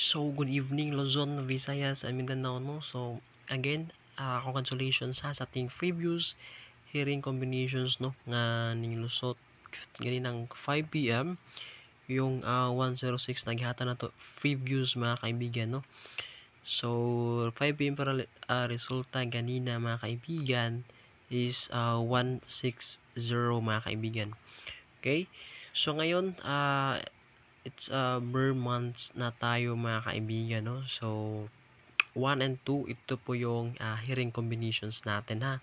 So, good evening Luzon, Visayas, and Mindanao, no? So, again, uh, congratulations ha sa ating previews hearing combinations, no? Nga ning Lusot, ganin ng 5pm, yung uh, ah, 106, naghihata na to previews mga kaibigan, no? So, 5pm para uh, resulta ganina mga kaibigan is uh, 160 mga kaibigan. Okay? So, ngayon, uh, it's a uh, mere months na tayo mga kaibigan no so 1 and 2 ito po yung uh, hearing combinations natin ha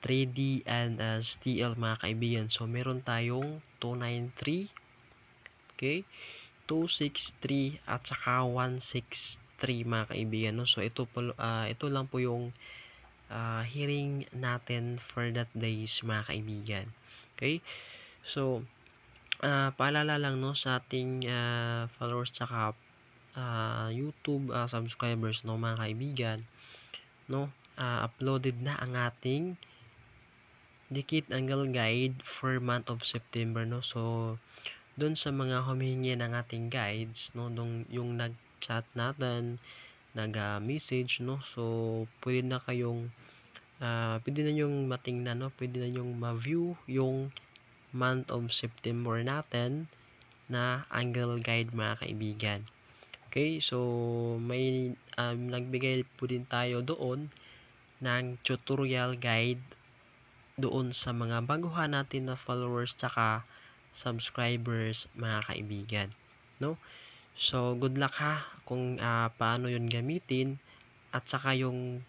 3D and uh, ah, STL mga kaibigan so meron tayong 293 okay 263 at saka 163 mga kaibigan no so ito po uh, ito lang po yung uh, hearing natin for that days mga kaibigan okay so uh, paalala lang no sa ating uh, followers tsaka uh, YouTube uh, subscribers no mga kaibigan no uh, uploaded na ang ating Dikit Angle Guide for month of September no so doon sa mga humihingi ng ating guides no dong yung nag-chat natin nag-message no so pwede na kayong uh, pwede na yung matingnan no pwede na yung ma-view yung month of September natin na angle guide mga kaibigan. Okay, so may um, nagbigay po din tayo doon ng tutorial guide doon sa mga baguhan natin na followers tsaka subscribers mga kaibigan. No? So, good luck ha kung uh, paano yun gamitin at saka yung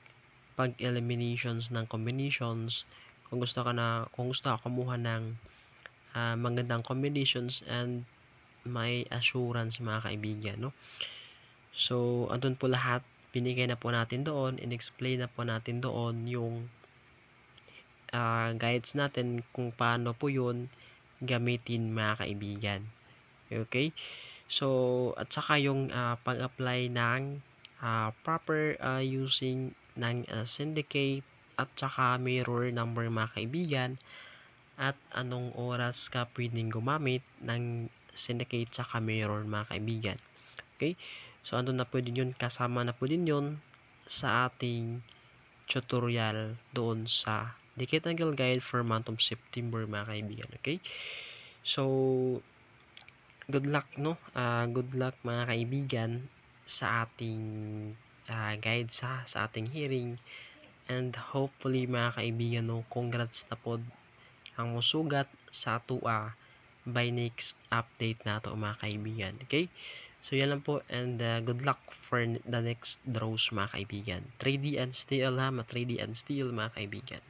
pag-eliminations ng combinations kung gusto ka na kung gusto ka kumuha ng uh, magandang combinations and may assurance mga kaibigan no so andun po lahat binigay na po natin doon in-explain na po natin doon yung uh, guides natin kung paano po yun gamitin mga kaibigan okay so at saka yung uh, pag-apply ng uh, proper uh, using ng uh, syndicate at saka mirror number mga kaibigan at anong oras ka pwedeng gumamit ng syndicate sa mirror mga kaibigan. Okay? So, ano na pwede yun? Kasama na pwede yun sa ating tutorial doon sa Dikit Angle Guide for month of September mga kaibigan. Okay? So, good luck no? Uh, good luck mga kaibigan sa ating uh, guide sa, sa ating hearing. And hopefully mga kaibigan, no, congrats na po ang musugat sa atua by next update na to mga kaibigan. Okay? So, yan lang po and uh, good luck for the next draws mga kaibigan. 3D and steel ha, ma 3D and steel mga kaibigan.